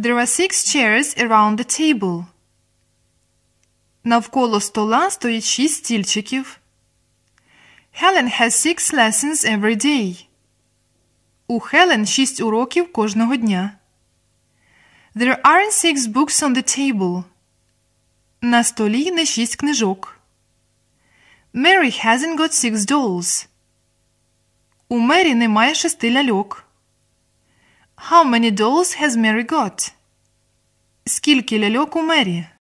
There are six chairs around the table. Навколо стола стоїть шість стільчиків. Helen has six lessons every day. У Хелен шість уроків кожного дня. There aren't six books on the table. На столі не шість книжок. Mary hasn't got six dolls. У Мері немає шести ляльок. How many dolls has Mary got? Скільки ляльок у Мері?